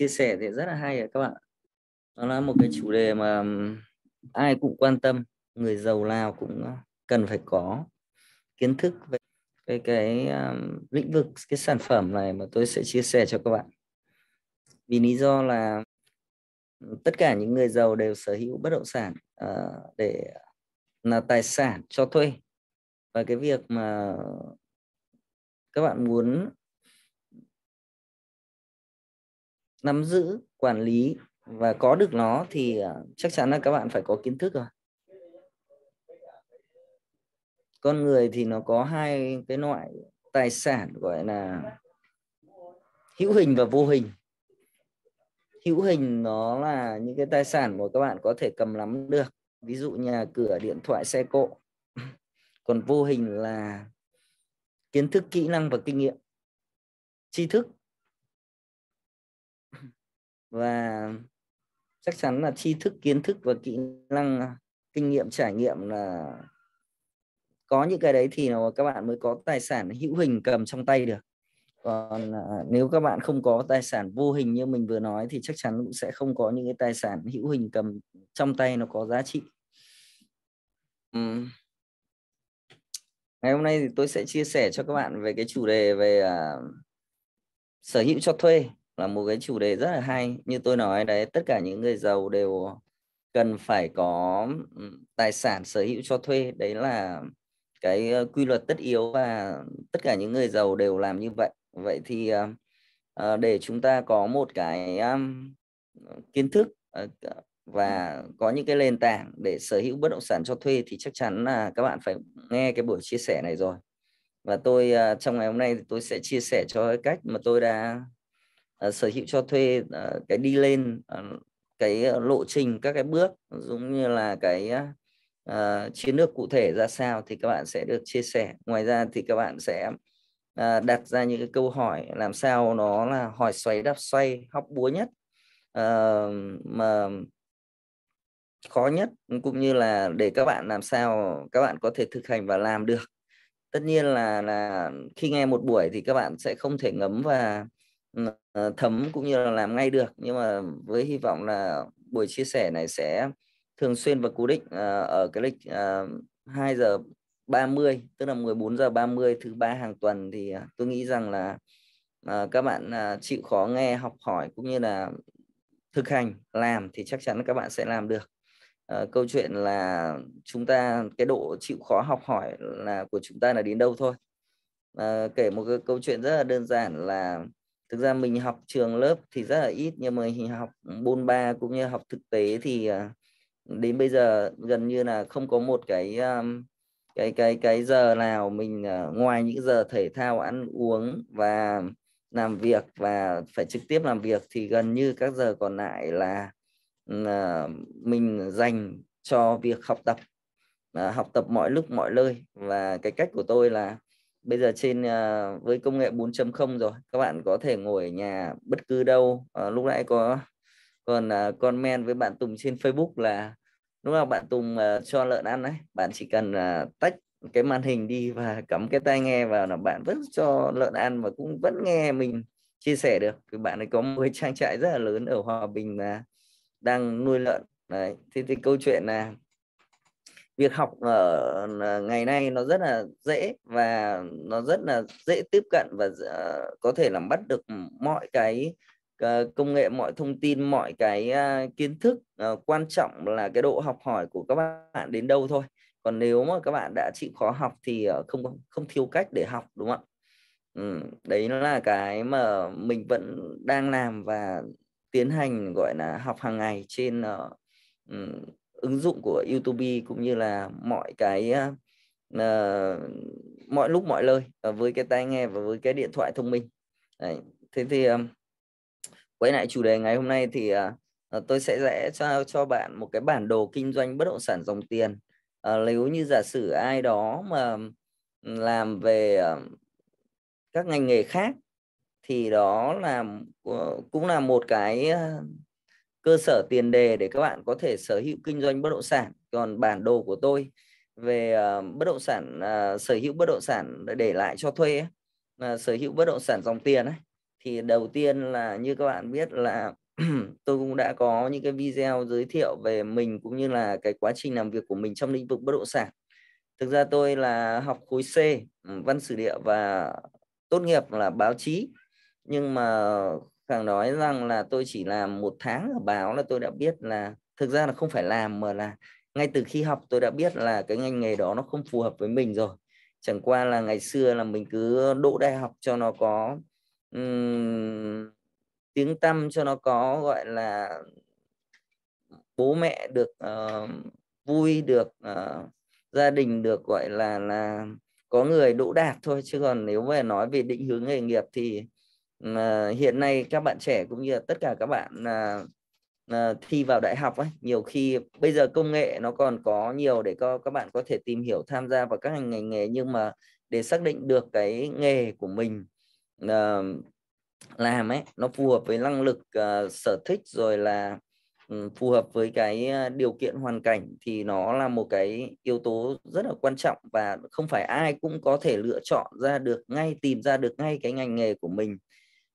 chia sẻ thì rất là hay các bạn đó là một cái chủ đề mà ai cũng quan tâm người giàu nào cũng ờ, cần phải có kiến thức về cái cái um, lĩnh vực cái sản phẩm này mà tôi sẽ chia sẻ cho các bạn vì lý do là tất cả những người giàu đều sở hữu bất động sản uh, để là tài sản cho thuê và cái việc mà các bạn muốn nắm giữ quản lý và có được nó thì à, chắc chắn là các bạn phải có kiến thức rồi con người thì nó có hai cái loại tài sản gọi là hữu hình và vô hình hữu hình nó là những cái tài sản mà các bạn có thể cầm nắm được ví dụ nhà cửa điện thoại xe cộ còn vô hình là kiến thức kỹ năng và kinh nghiệm tri thức và chắc chắn là tri thức kiến thức và kỹ năng kinh nghiệm trải nghiệm là có những cái đấy thì nó các bạn mới có tài sản hữu hình cầm trong tay được còn à, nếu các bạn không có tài sản vô hình như mình vừa nói thì chắc chắn cũng sẽ không có những cái tài sản hữu hình cầm trong tay nó có giá trị ngày hôm nay thì tôi sẽ chia sẻ cho các bạn về cái chủ đề về à, sở hữu cho thuê là một cái chủ đề rất là hay như tôi nói đấy tất cả những người giàu đều cần phải có ừ, tài sản sở hữu cho thuê đấy là cái ờ, quy luật tất yếu và tất cả những người giàu đều làm như vậy vậy thì ờ, ờ, để chúng ta có một cái kiến thức và có những cái nền tảng để sở hữu bất động sản cho thuê thì chắc chắn là các bạn phải nghe cái buổi chia sẻ này rồi và tôi trong ngày hôm nay tôi sẽ chia sẻ cho cái cách mà tôi đã Ờ, sở hữu cho thuê uh, cái đi lên uh, cái lộ trình các cái bước giống như là cái uh, chiến lược cụ thể ra sao thì các bạn sẽ được chia sẻ ngoài ra thì các bạn sẽ uh, đặt ra những cái câu hỏi làm sao nó là hỏi xoáy đáp xoay hóc búa nhất uh, mà khó nhất cũng như là để các bạn làm sao các bạn có thể thực hành và làm được tất nhiên là là khi nghe một buổi thì các bạn sẽ không thể ngấm và ừ, Ờ, thấm cũng như là làm ngay được nhưng mà với hy vọng là buổi chia sẻ này sẽ thường xuyên và cố định ờ, ở cái lịch uh, ờ, 2 giờ 30 tức là 14 giờ 30 thứ ba hàng tuần thì tôi nghĩ rằng là các bạn chịu khó nghe học hỏi cũng như là thực hành làm thì chắc chắn các bạn sẽ làm được câu chuyện là chúng ta cái độ chịu khó học hỏi là của chúng ta là đến đâu thôi kể một cái câu chuyện rất là đơn giản là thực ra mình học trường lớp thì rất là ít nhưng mà mình học bôn ba cũng như học thực tế thì à, đến bây giờ gần như là không có một cái à, cái cái cái giờ nào mình à, ngoài những giờ thể thao ăn uống và làm việc và phải trực tiếp làm việc thì gần như các giờ còn lại là mình dành cho việc học tập học tập mọi lúc mọi nơi và cái cách của tôi là bây giờ trên uh, với công nghệ 4.0 rồi các bạn có thể ngồi ở nhà bất cứ đâu uh, lúc nãy có còn uh, comment với bạn Tùng trên Facebook là lúc nào bạn Tùng uh, cho lợn ăn đấy bạn chỉ cần uh, tách cái màn hình đi và cắm cái tai nghe vào là bạn vẫn cho lợn ăn và cũng vẫn nghe mình chia sẻ được thì bạn ấy có một trang trại rất là lớn ở Hòa Bình mà đang nuôi lợn đấy thì thì câu chuyện là việc học ở ờ, ngày nay nó rất là dễ và nó rất là dễ tiếp cận và ờ, có thể làm bắt được mọi cái ờ, công nghệ mọi thông tin mọi cái kiến thức quan trọng là cái độ học hỏi của các bạn đến đâu thôi còn nếu mà các bạn đã chịu khó học thì không không thiếu cách để học đúng không ạ ừ, đấy là cái mà mình vẫn đang làm và tiến hành gọi là học hàng ngày trên ứng dụng của YouTube cũng như là mọi cái uh, mọi lúc mọi nơi ờ, với cái tai nghe và với cái điện thoại thông minh Đấy. thế thì um, quay lại chủ đề ngày hôm nay thì uh, tôi sẽ vẽ cho cho bạn một cái bản đồ kinh doanh bất động sản dòng tiền uh, nếu như giả sử ai đó mà ừ, làm về uh, các ngành nghề khác thì đó là cũng là một cái uh, cơ sở tiền đề để các bạn có thể sở hữu kinh doanh bất động sản còn bản đồ của tôi về uh, bất động sản uh, sở hữu bất động sản để lại cho thuê ấy, là sở hữu bất động sản dòng tiền ấy thì đầu tiên là như các bạn biết là tôi cũng đã có những cái video giới thiệu về mình cũng như là cái quá trình làm việc của mình trong lĩnh vực bất động sản thực ra tôi là học khối C văn sử địa và tốt nghiệp là báo chí nhưng mà càng nói rằng là tôi chỉ làm một tháng ở báo là tôi đã biết là thực ra là không phải làm mà là ngay từ khi học tôi đã biết là cái ngành nghề đó nó không phù hợp với mình rồi chẳng qua là ngày xưa là mình cứ đỗ đại học cho nó có um, tiếng tăm cho nó có gọi là bố mẹ được uh, vui được uh, gia đình được gọi là là có người đỗ đạt thôi chứ còn nếu mà nói về định hướng nghề nghiệp thì mà hiện nay các bạn trẻ cũng như là tất cả các bạn là uh, à, thi vào đại học ấy nhiều khi bây giờ công nghệ nó còn có nhiều để co các bạn có thể tìm hiểu tham gia vào các ngành nghề nhưng mà để xác định được cái nghề của mình uh, làm ấy nó phù hợp với năng lực uh, sở thích rồi là ừ, phù hợp với cái ờ, điều kiện hoàn cảnh thì nó là một cái yếu tố rất là quan trọng và không phải ai cũng có thể lựa chọn ra được ngay tìm ra được ngay cái ngành nghề của mình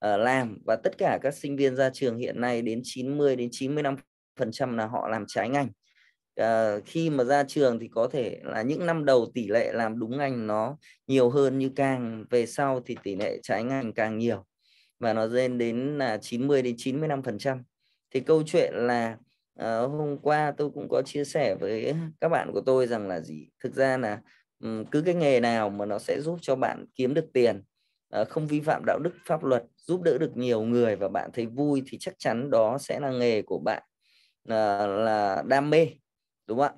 làm và tất cả các sinh viên ra trường hiện nay đến 90 đến 95 phần trăm là họ làm trái ngành à, khi mà ra trường thì có thể là những năm đầu tỷ lệ làm đúng ngành nó nhiều hơn như càng về sau thì tỷ lệ trái ngành càng nhiều và nó lên đến là 90 đến 95 phần trăm thì câu chuyện là à, hôm qua tôi cũng có chia sẻ với các bạn của tôi rằng là gì thực ra là cứ cái nghề nào mà nó sẽ giúp cho bạn kiếm được tiền Ờ, không vi phạm đạo đức pháp luật giúp đỡ được nhiều người và bạn thấy vui thì chắc chắn đó sẽ là nghề của bạn là, ờ, là đam mê đúng không ạ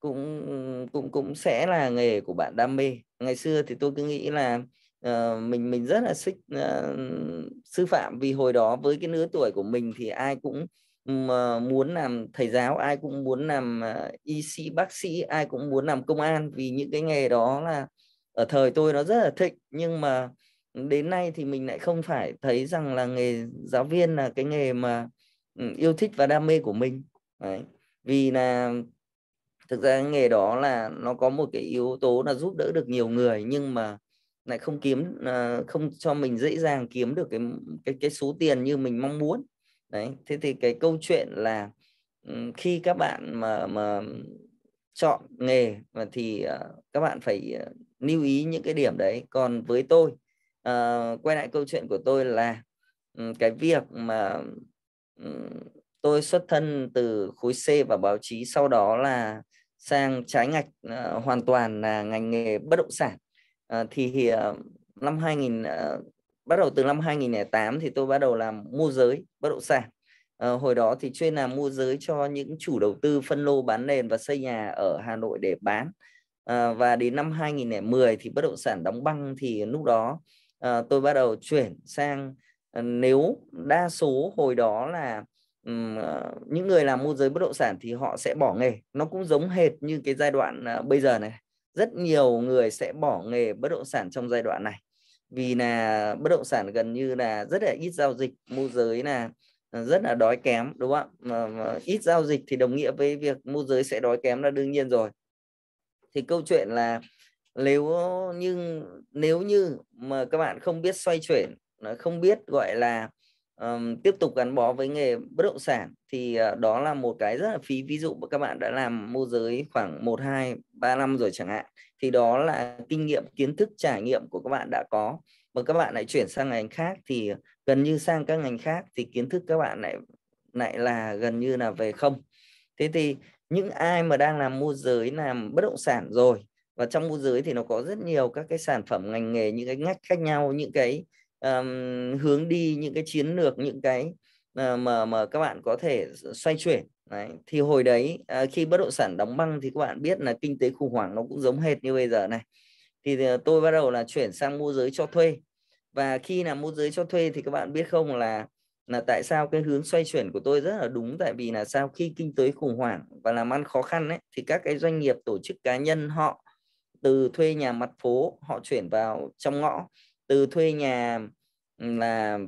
cũng cũng cũng sẽ là nghề của bạn đam mê ngày xưa thì tôi cứ nghĩ là uh, mình mình rất là xích uh, sư phạm vì hồi đó với cái lứa tuổi của mình thì ai cũng uh, muốn làm thầy giáo ai cũng muốn làm uh, y sĩ bác sĩ ai cũng muốn làm công an vì những cái nghề đó là ở thời tôi nó rất là thịnh nhưng mà đến nay thì mình lại không phải thấy rằng là nghề giáo viên là cái nghề mà ừ, yêu thích và đam mê của mình Đấy. vì là thực ra cái nghề đó là nó có một cái yếu tố là giúp đỡ được nhiều người nhưng mà lại không kiếm à, không cho mình dễ dàng kiếm được cái cái cái số tiền như mình mong muốn đấy thế thì cái câu chuyện là ừ, khi các bạn mà mà chọn nghề thì à, các bạn phải à, lưu ý những cái điểm đấy còn với tôi uh, quay lại câu chuyện của tôi là um, cái việc mà um, tôi xuất thân từ khối C và báo chí sau đó là sang trái ngạch uh, hoàn toàn là ngành nghề bất động sản uh, thì uh, năm 2000 uh, bắt đầu từ năm 2008 thì tôi bắt đầu làm môi giới bất động sản À, hồi đó thì chuyên làm môi giới cho những chủ đầu tư phân lô bán nền và xây nhà ở Hà Nội để bán. À, và đến năm 2010 thì bất động sản đóng băng thì lúc đó Ờ, tôi bắt đầu chuyển sang ờ, nếu đa số hồi đó là ờ, những người làm môi giới bất động sản thì họ sẽ bỏ nghề nó cũng giống hệt như cái giai đoạn bây giờ này rất nhiều người sẽ bỏ nghề bất động sản trong giai đoạn này vì là bất động sản gần như là rất là ít giao dịch môi giới là rất là đói kém đúng không ạ ít giao dịch thì đồng nghĩa với việc môi giới sẽ đói kém là đương nhiên rồi thì câu chuyện là nếu nhưng nếu như mà các bạn không biết xoay chuyển ờ, không biết gọi là um, tiếp tục gắn bó với nghề bất động sản thì uh, đó là một cái rất là phí ví dụ các bạn đã làm môi giới khoảng 1 2 3 năm rồi chẳng hạn thì đó là kinh nghiệm kiến thức trải nghiệm của các bạn đã có mà các bạn lại chuyển sang ngành khác thì gần như sang các ngành khác thì kiến thức các bạn lại lại là gần như là về không thế thì những ai mà đang làm môi giới làm bất động sản rồi và trong môi giới thì nó có rất nhiều các cái sản phẩm ngành nghề những cái ngách khác nhau những cái um, hướng đi những cái chiến lược những cái uh, mà mà các bạn có thể xoay chuyển đấy. thì hồi đấy uh, khi bất động sản đóng băng thì các bạn biết là kinh tế khủng hoảng nó cũng giống hệt như bây giờ này thì ờ, tôi bắt đầu là chuyển sang môi giới cho thuê và khi là môi giới cho thuê thì các bạn biết không là là tại sao cái hướng xoay chuyển của tôi rất là đúng tại vì là sao khi kinh tế khủng hoảng và làm ăn khó khăn ấy, thì các cái doanh nghiệp tổ chức cá nhân họ từ thuê nhà mặt phố họ chuyển vào trong ngõ từ thuê nhà là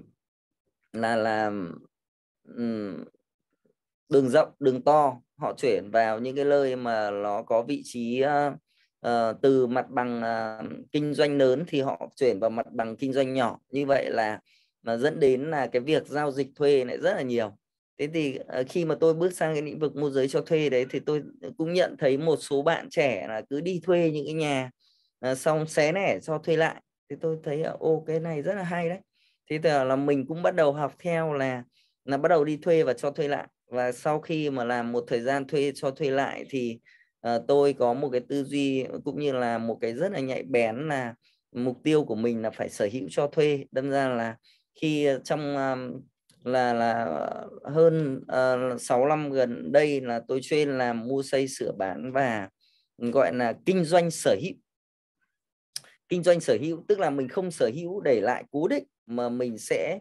là là đường rộng đường to họ chuyển vào những cái nơi mà nó có vị trí uh, từ mặt bằng uh, kinh doanh lớn thì họ chuyển vào mặt bằng kinh doanh nhỏ như vậy là mà dẫn đến là cái việc giao dịch thuê lại rất là nhiều thế thì ờ, khi mà tôi bước sang cái lĩnh vực môi giới cho thuê đấy thì tôi ờ, cũng nhận thấy một số bạn trẻ là cứ đi thuê những cái nhà ờ, xong xé nẻ cho thuê lại thì tôi thấy ô cái này rất là hay đấy thế thì là mình cũng bắt đầu học theo là là bắt đầu đi thuê và cho thuê lại và sau khi mà làm một thời gian thuê cho thuê lại thì uh, tôi có một cái tư duy cũng như là một cái rất là nhạy bén là mục tiêu của mình là phải sở hữu cho thuê đâm ra là khi trong um, là là hơn ờ, uh, 6 năm gần đây là tôi chuyên làm mua xây sửa bán và gọi là kinh doanh sở hữu kinh doanh sở hữu tức là mình không sở hữu để lại cố định mà mình sẽ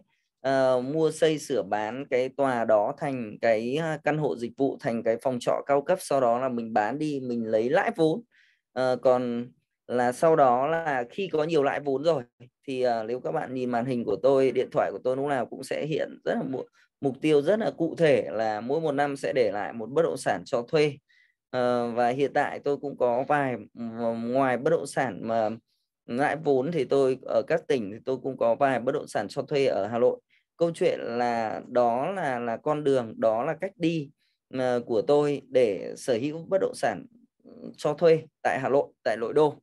uh, mua xây sửa bán cái tòa đó thành cái à, căn hộ dịch vụ thành cái phòng trọ cao cấp sau đó là mình bán đi mình lấy lãi vốn uh, còn là sau đó là khi có nhiều lãi vốn rồi thì uh, nếu các bạn nhìn màn hình của tôi điện thoại của tôi lúc nào cũng sẽ hiện rất là mục, mục tiêu rất là cụ thể là mỗi một năm sẽ để lại một bất động sản cho thuê uh, và hiện tại tôi cũng có vài ờ, ngoài bất động sản mà lãi vốn thì tôi ở các tỉnh thì tôi cũng có vài bất động sản cho thuê ở Hà Nội câu chuyện là đó là là con đường đó là cách đi uh, của tôi để sở hữu bất động sản ừ, cho thuê tại Hà Nội tại nội đô